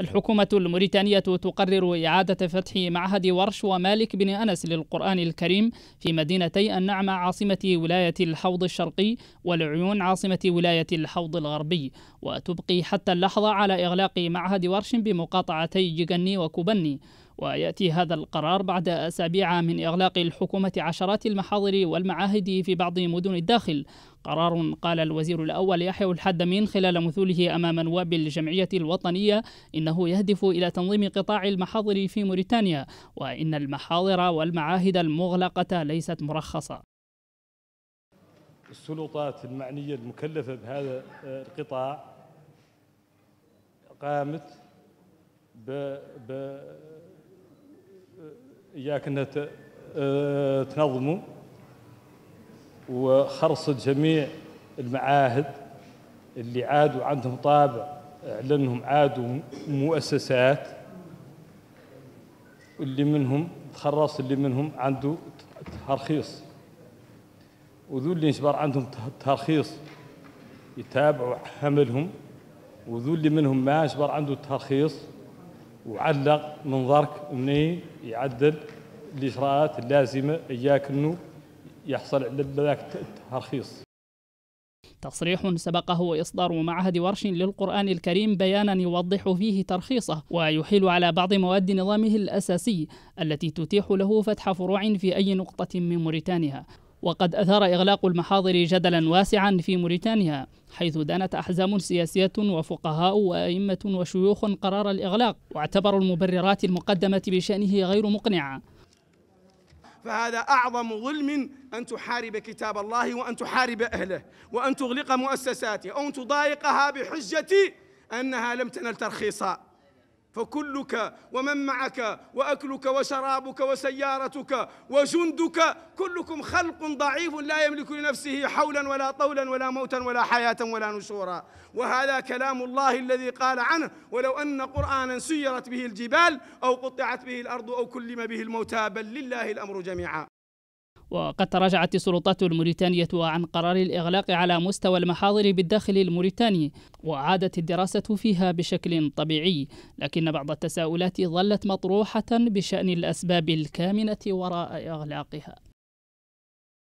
الحكومة الموريتانية تقرر إعادة فتح معهد ورش ومالك بن أنس للقرآن الكريم في مدينتي النعمة عاصمة ولاية الحوض الشرقي والعيون عاصمة ولاية الحوض الغربي وتبقي حتى اللحظة على إغلاق معهد ورش بمقاطعتي جيغني وكوبني ويأتي هذا القرار بعد أسابيع من إغلاق الحكومة عشرات المحاضر والمعاهد في بعض مدن الداخل قرار قال الوزير الأول يحيى من خلال مثوله أمام نواب الجمعية الوطنية إنه يهدف إلى تنظيم قطاع المحاضر في موريتانيا وإن المحاضر والمعاهد المغلقة ليست مرخصة السلطات المعنية المكلفة بهذا القطاع قامت ب... ب... إياك أن آه، تنظموا وخرص جميع المعاهد اللي عادوا عندهم طابع لأنهم عادوا مؤسسات واللي منهم تخرص اللي منهم عنده ترخيص وذو اللي يشبر عندهم ترخيص يتابعوا عملهم وذو اللي منهم ما يشبر عنده ترخيص وعلق منظرك مني يعدل الاجراءات اللازمه اياك انه يحصل على ذاك الترخيص تصريح سبقه إصدار معهد ورش للقرآن الكريم بيانا يوضح فيه ترخيصه ويحيل على بعض مواد نظامه الأساسي التي تتيح له فتح فروع في أي نقطة من موريتانيا وقد أثار إغلاق المحاضر جدلا واسعا في موريتانيا حيث دانت أحزاب سياسية وفقهاء وأئمة وشيوخ قرار الإغلاق واعتبروا المبررات المقدمة بشأنه غير مقنعة فهذا أعظم ظلم أن تحارب كتاب الله وأن تحارب أهله وأن تغلق مؤسساته أو أن تضايقها بحجة أنها لم تنل ترخيصا فكلك ومن معك واكلك وشرابك وسيارتك وجندك كلكم خلق ضعيف لا يملك لنفسه حولا ولا طولا ولا موتا ولا حياه ولا نشورا وهذا كلام الله الذي قال عنه ولو ان قرانا سيرت به الجبال او قطعت به الارض او كلم به الموتى بل لله الامر جميعا وقد تراجعت السلطات الموريتانية عن قرار الإغلاق على مستوى المحاضر بالداخل الموريتاني وعادت الدراسة فيها بشكل طبيعي لكن بعض التساؤلات ظلت مطروحة بشأن الأسباب الكامنة وراء إغلاقها